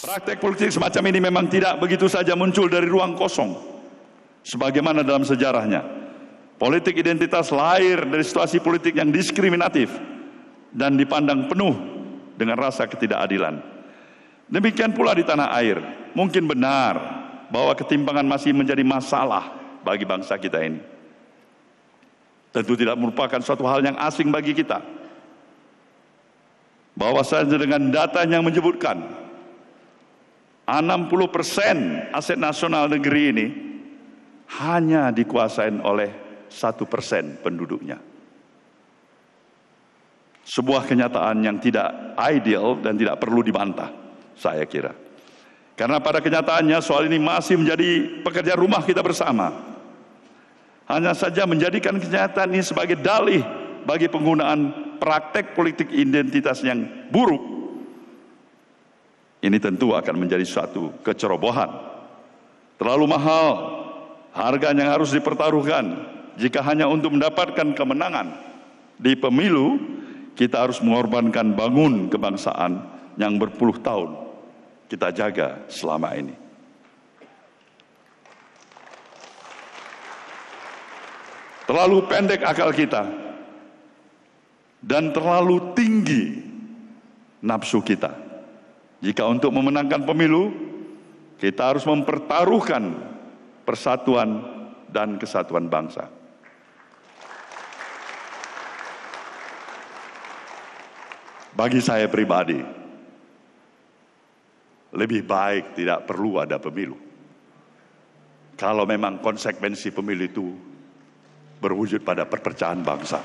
Praktek politik semacam ini memang tidak begitu saja muncul dari ruang kosong. Sebagaimana dalam sejarahnya. Politik identitas lahir dari situasi politik yang diskriminatif dan dipandang penuh dengan rasa ketidakadilan. Demikian pula di tanah air. Mungkin benar bahwa ketimpangan masih menjadi masalah bagi bangsa kita ini. Tentu tidak merupakan suatu hal yang asing bagi kita. Bahwa saja dengan data yang menyebutkan 60 persen aset nasional negeri ini hanya dikuasai oleh satu persen penduduknya. Sebuah kenyataan yang tidak ideal dan tidak perlu dibantah, saya kira. Karena pada kenyataannya soal ini masih menjadi pekerjaan rumah kita bersama. Hanya saja menjadikan kenyataan ini sebagai dalih bagi penggunaan praktek politik identitas yang buruk ini tentu akan menjadi suatu kecerobohan. Terlalu mahal harga yang harus dipertaruhkan jika hanya untuk mendapatkan kemenangan di pemilu kita harus mengorbankan bangun kebangsaan yang berpuluh tahun kita jaga selama ini. Terlalu pendek akal kita dan terlalu tinggi nafsu kita. Jika untuk memenangkan pemilu, kita harus mempertaruhkan persatuan dan kesatuan bangsa. Bagi saya pribadi, lebih baik tidak perlu ada pemilu. Kalau memang konsekuensi pemilu itu berwujud pada perpecahan bangsa.